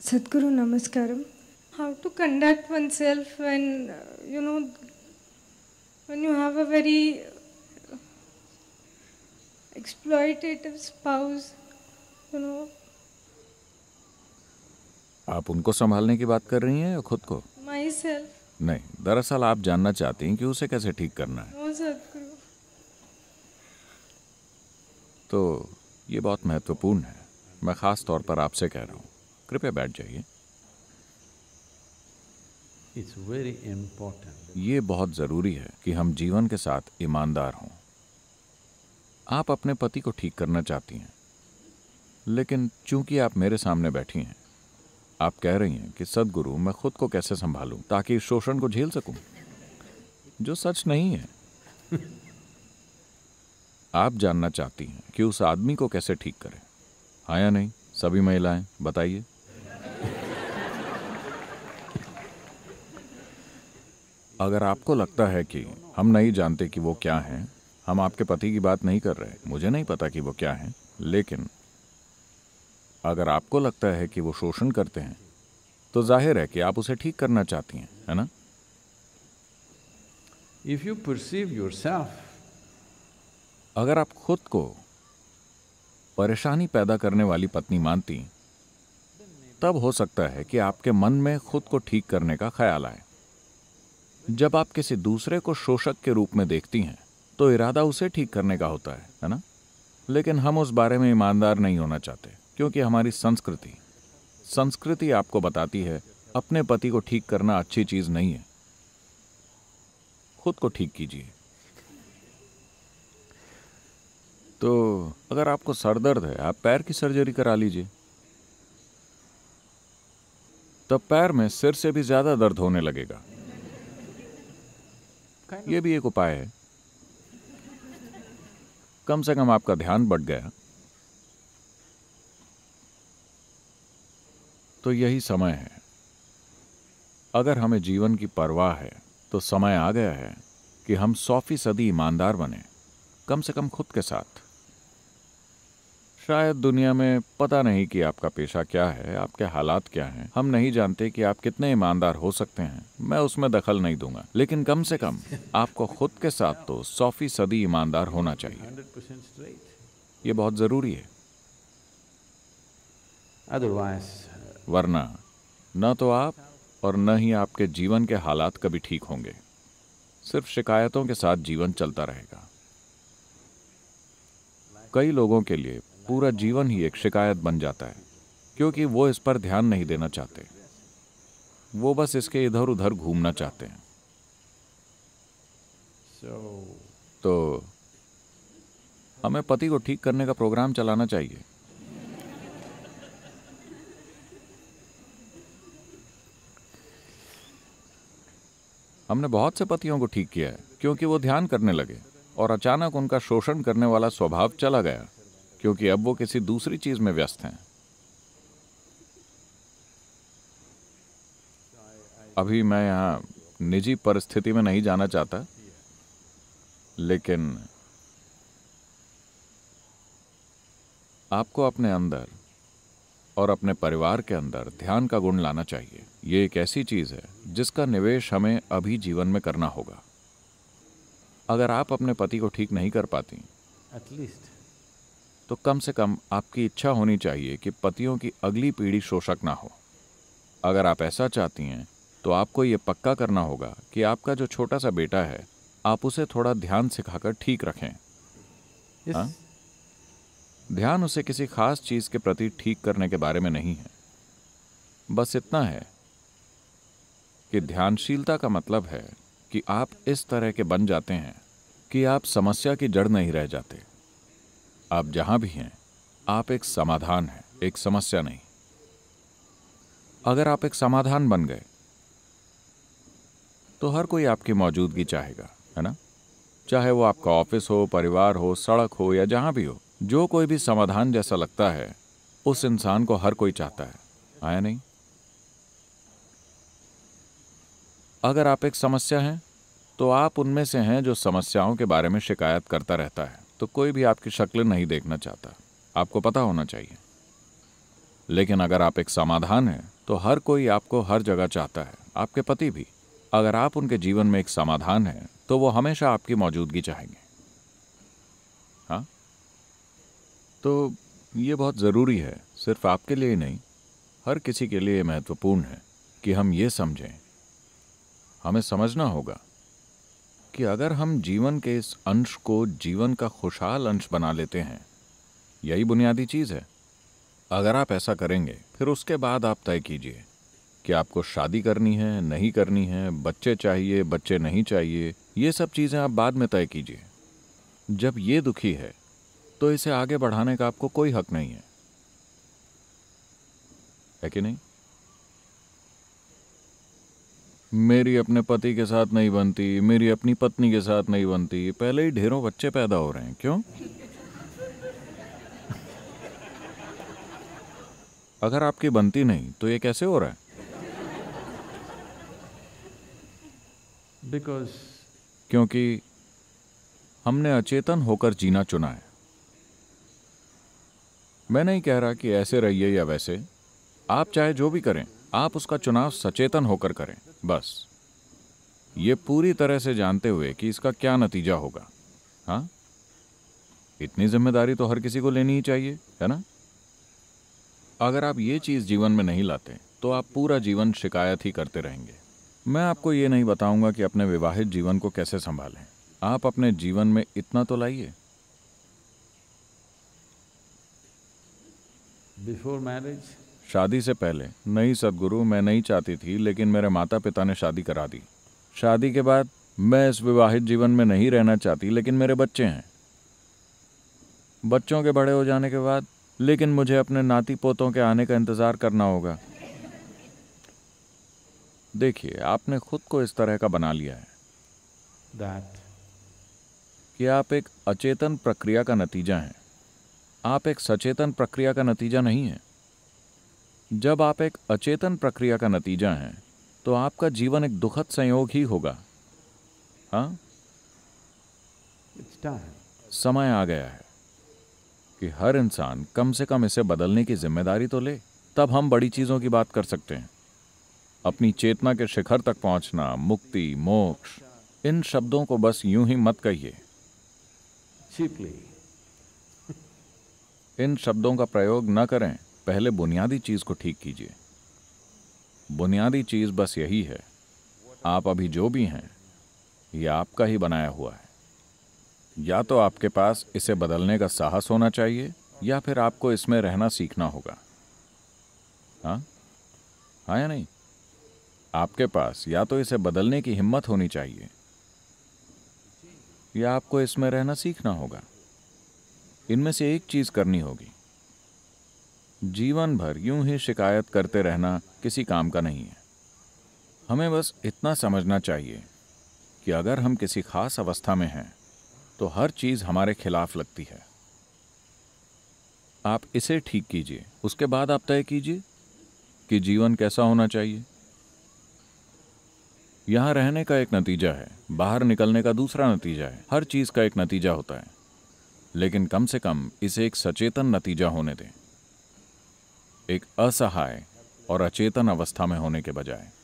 Sadhguru Namaskaram. How to conduct oneself when, uh, you know, when you have a very exploitative spouse, you know. आप उनको संभालने की बात कर रही हैं या खुद को Myself. नहीं दरअसल आप जानना चाहती हैं कि उसे कैसे ठीक करना है no, सदगुरु तो ये बहुत महत्वपूर्ण है मैं ख़ास तौर पर आपसे कह रहा हूँ कृपया बैठ जाइए ये बहुत ज़रूरी है कि हम जीवन के साथ ईमानदार हों आप अपने पति को ठीक करना चाहती हैं लेकिन चूंकि आप मेरे सामने बैठी हैं आप कह रही हैं कि सदगुरु मैं खुद को कैसे संभालूं ताकि शोषण को झेल सकूं जो सच नहीं है आप जानना चाहती हैं कि उस आदमी को कैसे ठीक करें हाँ या नहीं सभी महिलाएं बताइए अगर आपको लगता है कि हम नहीं जानते कि वो क्या हैं हम आपके पति की बात नहीं कर रहे मुझे नहीं पता कि वो क्या हैं लेकिन अगर आपको लगता है कि वो शोषण करते हैं तो जाहिर है कि आप उसे ठीक करना चाहती हैं है ना इफ यू परसीव योर अगर आप खुद को परेशानी पैदा करने वाली पत्नी मानती तब हो सकता है कि आपके मन में खुद को ठीक करने का ख्याल आए जब आप किसी दूसरे को शोषक के रूप में देखती हैं तो इरादा उसे ठीक करने का होता है है ना लेकिन हम उस बारे में ईमानदार नहीं होना चाहते क्योंकि हमारी संस्कृति संस्कृति आपको बताती है अपने पति को ठीक करना अच्छी चीज नहीं है खुद को ठीक कीजिए तो अगर आपको सरदर्द है आप पैर की सर्जरी करा लीजिए तब पैर में सिर से भी ज्यादा दर्द होने लगेगा ये भी एक उपाय है कम से कम आपका ध्यान बढ़ गया तो यही समय है अगर हमें जीवन की परवाह है तो समय आ गया है कि हम सौ फीसदी ईमानदार बने कम से कम खुद के साथ शायद दुनिया में पता नहीं कि आपका पेशा क्या है आपके हालात क्या हैं हम नहीं जानते कि आप कितने ईमानदार हो सकते हैं मैं उसमें दखल नहीं दूंगा लेकिन कम से कम आपको खुद के साथ तो सौ फीसदी ईमानदार होना चाहिए ये बहुत ज़रूरी है uh, वरना न तो आप और न ही आपके जीवन के हालात कभी ठीक होंगे सिर्फ शिकायतों के साथ जीवन चलता रहेगा कई लोगों के लिए पूरा जीवन ही एक शिकायत बन जाता है क्योंकि वो इस पर ध्यान नहीं देना चाहते वो बस इसके इधर उधर घूमना चाहते हैं तो हमें पति को ठीक करने का प्रोग्राम चलाना चाहिए हमने बहुत से पतियों को ठीक किया है क्योंकि वो ध्यान करने लगे और अचानक उनका शोषण करने वाला स्वभाव चला गया क्योंकि अब वो किसी दूसरी चीज में व्यस्त हैं अभी मैं यहाँ निजी परिस्थिति में नहीं जाना चाहता लेकिन आपको अपने अंदर और अपने परिवार के अंदर ध्यान का गुण लाना चाहिए ये एक ऐसी चीज है जिसका निवेश हमें अभी जीवन में करना होगा अगर आप अपने पति को ठीक नहीं कर पाती एटलीस्ट तो कम से कम आपकी इच्छा होनी चाहिए कि पतियों की अगली पीढ़ी शोषक ना हो अगर आप ऐसा चाहती हैं तो आपको ये पक्का करना होगा कि आपका जो छोटा सा बेटा है आप उसे थोड़ा ध्यान सिखाकर ठीक रखें yes. हाँ? ध्यान उसे किसी खास चीज़ के प्रति ठीक करने के बारे में नहीं है बस इतना है कि ध्यानशीलता का मतलब है कि आप इस तरह के बन जाते हैं कि आप समस्या की जड़ नहीं रह जाते आप जहां भी हैं आप एक समाधान हैं एक समस्या नहीं अगर आप एक समाधान बन गए तो हर कोई आपकी मौजूदगी चाहेगा है ना चाहे वो आपका ऑफिस हो परिवार हो सड़क हो या जहां भी हो जो कोई भी समाधान जैसा लगता है उस इंसान को हर कोई चाहता है आया नहीं अगर आप एक समस्या हैं तो आप उनमें से हैं जो समस्याओं के बारे में शिकायत करता रहता है तो कोई भी आपकी शक्ल नहीं देखना चाहता आपको पता होना चाहिए लेकिन अगर आप एक समाधान हैं तो हर कोई आपको हर जगह चाहता है आपके पति भी अगर आप उनके जीवन में एक समाधान हैं तो वो हमेशा आपकी मौजूदगी चाहेंगे हाँ तो ये बहुत ज़रूरी है सिर्फ आपके लिए नहीं हर किसी के लिए महत्वपूर्ण है कि हम ये समझें हमें समझना होगा कि अगर हम जीवन के इस अंश को जीवन का खुशहाल अंश बना लेते हैं यही बुनियादी चीज़ है अगर आप ऐसा करेंगे फिर उसके बाद आप तय कीजिए कि आपको शादी करनी है नहीं करनी है बच्चे चाहिए बच्चे नहीं चाहिए ये सब चीज़ें आप बाद में तय कीजिए जब ये दुखी है तो इसे आगे बढ़ाने का आपको कोई हक नहीं है है कि नहीं मेरी अपने पति के साथ नहीं बनती मेरी अपनी पत्नी के साथ नहीं बनती पहले ही ढेरों बच्चे पैदा हो रहे हैं क्यों अगर आपकी बनती नहीं तो ये कैसे हो रहा है बिकॉज क्योंकि हमने अचेतन होकर जीना चुना है मैं नहीं कह रहा कि ऐसे रहिए या वैसे आप चाहे जो भी करें आप उसका चुनाव सचेतन होकर करें बस ये पूरी तरह से जानते हुए कि इसका क्या नतीजा होगा हाँ इतनी जिम्मेदारी तो हर किसी को लेनी ही चाहिए है ना अगर आप ये चीज़ जीवन में नहीं लाते तो आप पूरा जीवन शिकायत ही करते रहेंगे मैं आपको ये नहीं बताऊंगा कि अपने विवाहित जीवन को कैसे संभालें आप अपने जीवन में इतना तो लाइए बिफोर मैरिज शादी से पहले नहीं सदगुरु मैं नहीं चाहती थी लेकिन मेरे माता पिता ने शादी करा दी शादी के बाद मैं इस विवाहित जीवन में नहीं रहना चाहती लेकिन मेरे बच्चे हैं बच्चों के बड़े हो जाने के बाद लेकिन मुझे अपने नाती पोतों के आने का इंतज़ार करना होगा देखिए आपने खुद को इस तरह का बना लिया है That. कि आप एक अचेतन प्रक्रिया का नतीजा हैं आप एक सचेतन प्रक्रिया का नतीजा नहीं हैं जब आप एक अचेतन प्रक्रिया का नतीजा हैं तो आपका जीवन एक दुखद संयोग ही होगा हाँ समय आ गया है कि हर इंसान कम से कम इसे बदलने की जिम्मेदारी तो ले तब हम बड़ी चीजों की बात कर सकते हैं अपनी चेतना के शिखर तक पहुंचना मुक्ति मोक्ष इन शब्दों को बस यूं ही मत कहिए इन शब्दों का प्रयोग न करें पहले बुनियादी चीज़ को ठीक कीजिए बुनियादी चीज़ बस यही है आप अभी जो भी हैं ये आपका ही बनाया हुआ है या तो आपके पास इसे बदलने का साहस होना चाहिए या फिर आपको इसमें रहना सीखना होगा हाँ हाँ या नहीं आपके पास या तो इसे बदलने की हिम्मत होनी चाहिए या आपको इसमें रहना सीखना होगा इनमें से एक चीज़ करनी होगी जीवन भर यूं ही शिकायत करते रहना किसी काम का नहीं है हमें बस इतना समझना चाहिए कि अगर हम किसी खास अवस्था में हैं तो हर चीज़ हमारे खिलाफ लगती है आप इसे ठीक कीजिए उसके बाद आप तय कीजिए कि जीवन कैसा होना चाहिए यहाँ रहने का एक नतीजा है बाहर निकलने का दूसरा नतीजा है हर चीज़ का एक नतीजा होता है लेकिन कम से कम इसे एक सचेतन नतीजा होने दें एक असहाय और अचेतन अवस्था में होने के बजाय